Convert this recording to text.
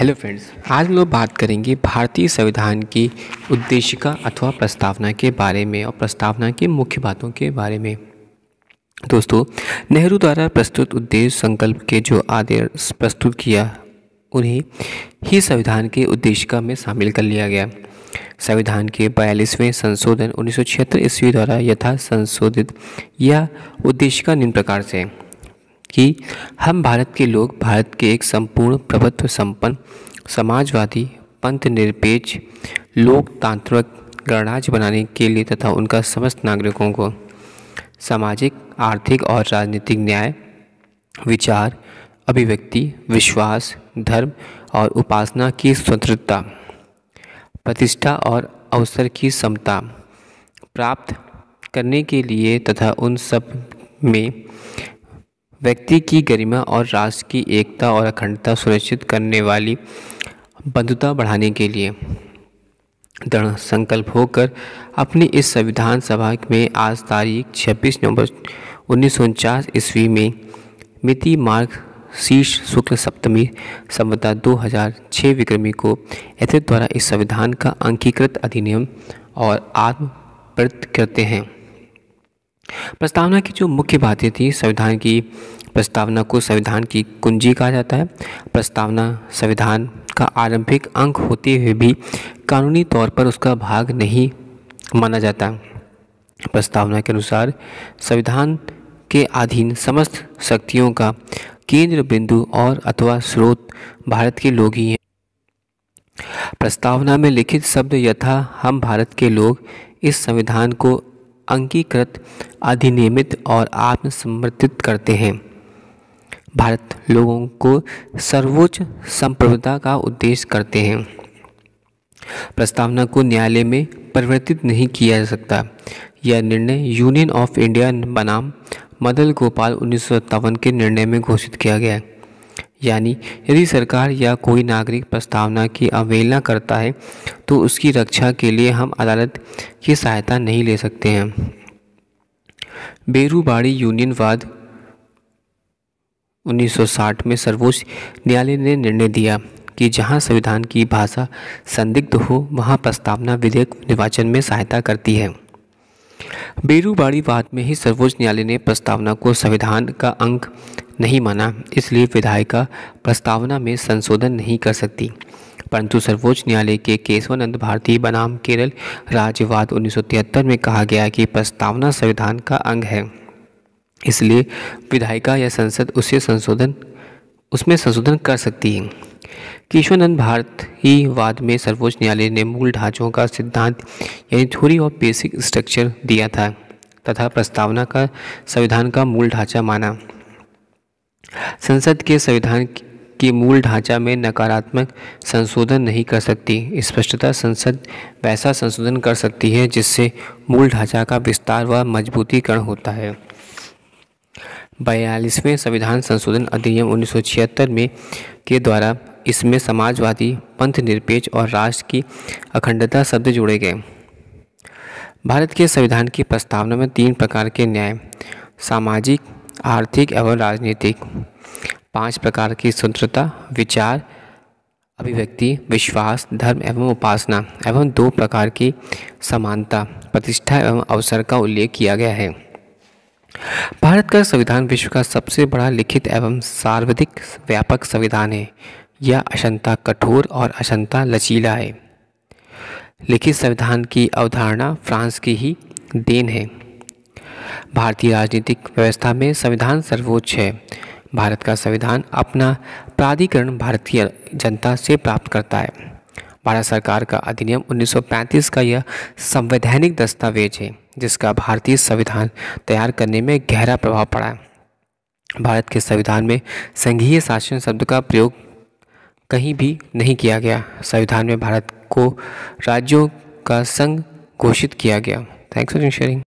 hello friends आज हम लोग बात करेंगे भारतीय संविधान की उद्देशिका अथवा प्रस्तावना के बारे में और प्रस्तावना की मुख्य बातों के बारे में दोस्तों नेहरू द्वारा प्रस्तुत उद्देश्य संकल्प के जो आदेश प्रस्तुत किया उन्हें ही संविधान के उद्देशिका में शामिल कर लिया गया संविधान के बयालीसवें संशोधन उन्नीस ईस्वी द्वारा यथा संशोधित यह उद्देशिका निम्न प्रकार से कि हम भारत के लोग भारत के एक संपूर्ण प्रभुत्व संपन्न समाजवादी पंथ निरपेक्ष लोकतांत्रिक गणराज्य बनाने के लिए तथा उनका समस्त नागरिकों को सामाजिक आर्थिक और राजनीतिक न्याय विचार अभिव्यक्ति विश्वास धर्म और उपासना की स्वतंत्रता प्रतिष्ठा और अवसर की समता प्राप्त करने के लिए तथा उन सब में व्यक्ति की गरिमा और राष्ट्र की एकता और अखंडता सुनिश्चित करने वाली बंधुता बढ़ाने के लिए दृढ़ संकल्प होकर अपने इस संविधान सभा में आज तारीख 26 नवंबर उन्नीस ईस्वी में मिति मार्ग शीर्ष शुक्ल सप्तमी संवदा 2006 विक्रमी को एथित द्वारा इस संविधान का अंकीकृत अधिनियम और आत्म करते हैं प्रस्तावना की जो मुख्य बातें थी संविधान की प्रस्तावना को संविधान की कुंजी कहा जाता है प्रस्तावना संविधान का आरंभिक अंग होते हुए भी कानूनी तौर पर उसका भाग नहीं माना जाता प्रस्तावना के अनुसार संविधान के अधीन समस्त शक्तियों का केंद्र बिंदु और अथवा स्रोत भारत के लोग ही हैं प्रस्तावना में लिखित शब्द यथा हम भारत के लोग इस संविधान को अंगीकृत अधिनियमित और आत्मसमर्पित करते हैं भारत लोगों को सर्वोच्च संप्रभुता का उद्देश्य करते हैं प्रस्तावना को न्यायालय में परिवर्तित नहीं किया जा सकता यह निर्णय यूनियन ऑफ इंडिया बनाम मदन गोपाल उन्नीस के निर्णय में घोषित किया गया है यानी यदि सरकार या कोई नागरिक प्रस्तावना की अवहेलना करता है तो उसकी रक्षा के लिए हम अदालत की सहायता नहीं ले सकते हैं बेरूबाड़ी यूनियनवाद 1960 में सर्वोच्च न्यायालय ने निर्णय दिया कि जहां संविधान की भाषा संदिग्ध हो वहां प्रस्तावना विधेयक निर्वाचन में सहायता करती है बेरूबाड़ी वाद में ही सर्वोच्च न्यायालय ने प्रस्तावना को संविधान का अंक नहीं माना इसलिए विधायिका प्रस्तावना में संशोधन नहीं कर सकती परंतु सर्वोच्च न्यायालय के केशवानंद भारती बनाम केरल राज्यवाद उन्नीस में कहा गया कि प्रस्तावना संविधान का अंग है इसलिए विधायिका या संसद उसे संशोधन उसमें संशोधन कर सकती है केशवानंद भारती वाद में सर्वोच्च न्यायालय ने मूल ढांचों का सिद्धांत यानी थ्योरी ऑफ बेसिक स्ट्रक्चर दिया था तथा प्रस्तावना का संविधान का मूल ढांचा माना संसद के संविधान के मूल ढांचा में नकारात्मक संशोधन नहीं कर सकती स्पष्टता संसद वैसा संशोधन कर सकती है जिससे मूल ढांचा का विस्तार व मजबूतीकरण होता है बयालीसवें संविधान संशोधन अधिनियम उन्नीस में के द्वारा इसमें समाजवादी पंथ निरपेक्ष और राष्ट्र की अखंडता शब्द जोड़े गए भारत के संविधान की प्रस्तावना में तीन प्रकार के न्याय सामाजिक आर्थिक एवं राजनीतिक पांच प्रकार की स्वतंत्रता विचार अभिव्यक्ति विश्वास धर्म एवं उपासना एवं दो प्रकार की समानता प्रतिष्ठा एवं अवसर का उल्लेख किया गया है भारत का संविधान विश्व का सबसे बड़ा लिखित एवं सार्वधिक व्यापक संविधान है यह अशंता कठोर और अशंता लचीला है लिखित संविधान की अवधारणा फ्रांस की ही देन है भारतीय राजनीतिक व्यवस्था में संविधान सर्वोच्च है भारत का संविधान अपना प्राधिकरण भारतीय जनता से प्राप्त करता है भारत सरकार का अधिनियम 1935 का यह संवैधानिक दस्तावेज है जिसका भारतीय संविधान तैयार करने में गहरा प्रभाव पड़ा है भारत के संविधान में संघीय शासन शब्द का प्रयोग कहीं भी नहीं किया गया संविधान में भारत को राज्यों का संघ घोषित किया गया थैंक्स फॉर शेयरिंग